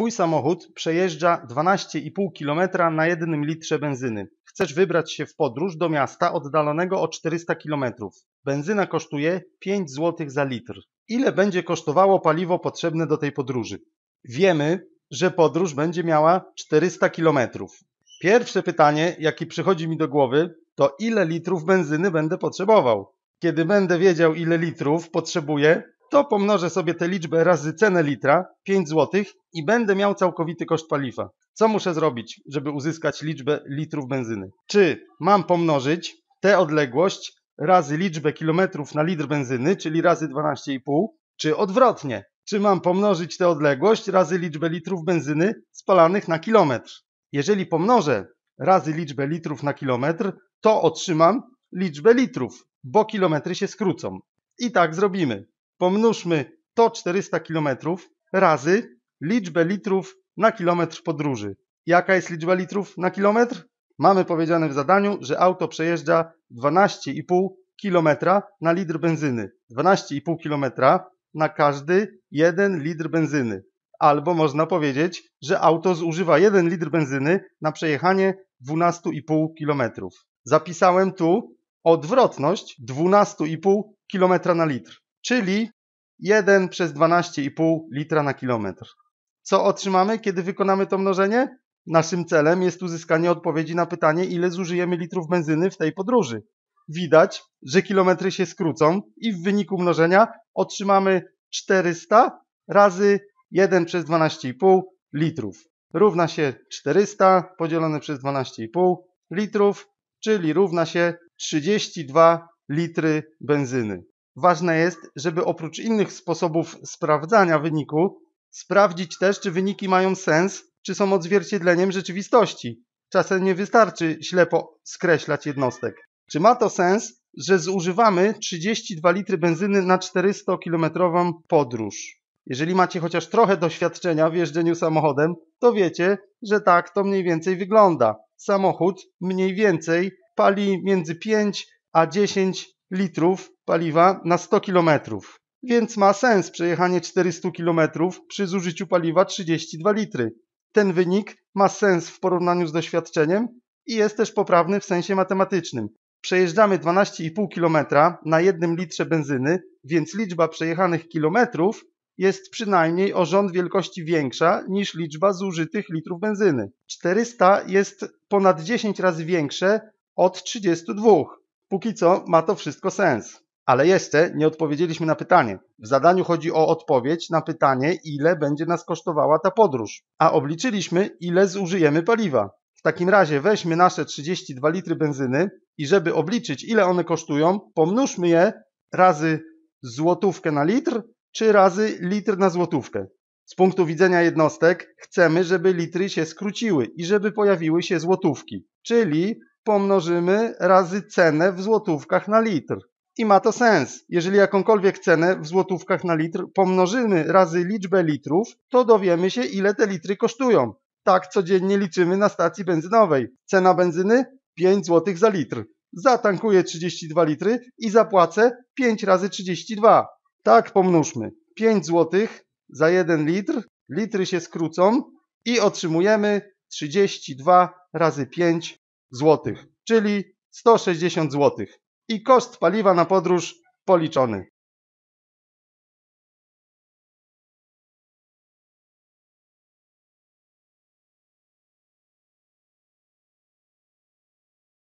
Twój samochód przejeżdża 12,5 km na jednym litrze benzyny. Chcesz wybrać się w podróż do miasta oddalonego o 400 km. Benzyna kosztuje 5 zł za litr. Ile będzie kosztowało paliwo potrzebne do tej podróży? Wiemy, że podróż będzie miała 400 km. Pierwsze pytanie, jakie przychodzi mi do głowy, to ile litrów benzyny będę potrzebował? Kiedy będę wiedział, ile litrów potrzebuję, to pomnożę sobie tę liczbę razy cenę litra, 5 zł i będę miał całkowity koszt paliwa. Co muszę zrobić, żeby uzyskać liczbę litrów benzyny? Czy mam pomnożyć tę odległość razy liczbę kilometrów na litr benzyny, czyli razy 12,5, czy odwrotnie? Czy mam pomnożyć tę odległość razy liczbę litrów benzyny spalanych na kilometr? Jeżeli pomnożę razy liczbę litrów na kilometr, to otrzymam liczbę litrów, bo kilometry się skrócą. I tak zrobimy pomnóżmy to 400 km razy liczbę litrów na kilometr podróży. Jaka jest liczba litrów na kilometr? Mamy powiedziane w zadaniu, że auto przejeżdża 12,5 km na litr benzyny. 12,5 km na każdy 1 litr benzyny. Albo można powiedzieć, że auto zużywa 1 litr benzyny na przejechanie 12,5 km. Zapisałem tu odwrotność 12,5 km na litr, czyli 1 przez 12,5 litra na kilometr. Co otrzymamy, kiedy wykonamy to mnożenie? Naszym celem jest uzyskanie odpowiedzi na pytanie, ile zużyjemy litrów benzyny w tej podróży. Widać, że kilometry się skrócą i w wyniku mnożenia otrzymamy 400 razy 1 przez 12,5 litrów. Równa się 400 podzielone przez 12,5 litrów, czyli równa się 32 litry benzyny. Ważne jest, żeby oprócz innych sposobów sprawdzania wyniku, sprawdzić też, czy wyniki mają sens, czy są odzwierciedleniem rzeczywistości. Czasem nie wystarczy ślepo skreślać jednostek. Czy ma to sens, że zużywamy 32 litry benzyny na 400-kilometrową podróż? Jeżeli macie chociaż trochę doświadczenia w jeżdżeniu samochodem, to wiecie, że tak to mniej więcej wygląda. Samochód mniej więcej pali między 5 a 10 litrów paliwa na 100 km, więc ma sens przejechanie 400 km przy zużyciu paliwa 32 litry. Ten wynik ma sens w porównaniu z doświadczeniem i jest też poprawny w sensie matematycznym. Przejeżdżamy 12,5 km na jednym litrze benzyny, więc liczba przejechanych kilometrów jest przynajmniej o rząd wielkości większa niż liczba zużytych litrów benzyny. 400 jest ponad 10 razy większe od 32. Póki co ma to wszystko sens, ale jeszcze nie odpowiedzieliśmy na pytanie. W zadaniu chodzi o odpowiedź na pytanie, ile będzie nas kosztowała ta podróż, a obliczyliśmy, ile zużyjemy paliwa. W takim razie weźmy nasze 32 litry benzyny i żeby obliczyć, ile one kosztują, pomnóżmy je razy złotówkę na litr, czy razy litr na złotówkę. Z punktu widzenia jednostek chcemy, żeby litry się skróciły i żeby pojawiły się złotówki, czyli pomnożymy razy cenę w złotówkach na litr. I ma to sens. Jeżeli jakąkolwiek cenę w złotówkach na litr pomnożymy razy liczbę litrów, to dowiemy się, ile te litry kosztują. Tak codziennie liczymy na stacji benzynowej. Cena benzyny 5 zł za litr. Zatankuję 32 litry i zapłacę 5 razy 32. Tak pomnóżmy. 5 zł za 1 litr, litry się skrócą i otrzymujemy 32 razy 5 zł, czyli 160 zł. I koszt paliwa na podróż policzony.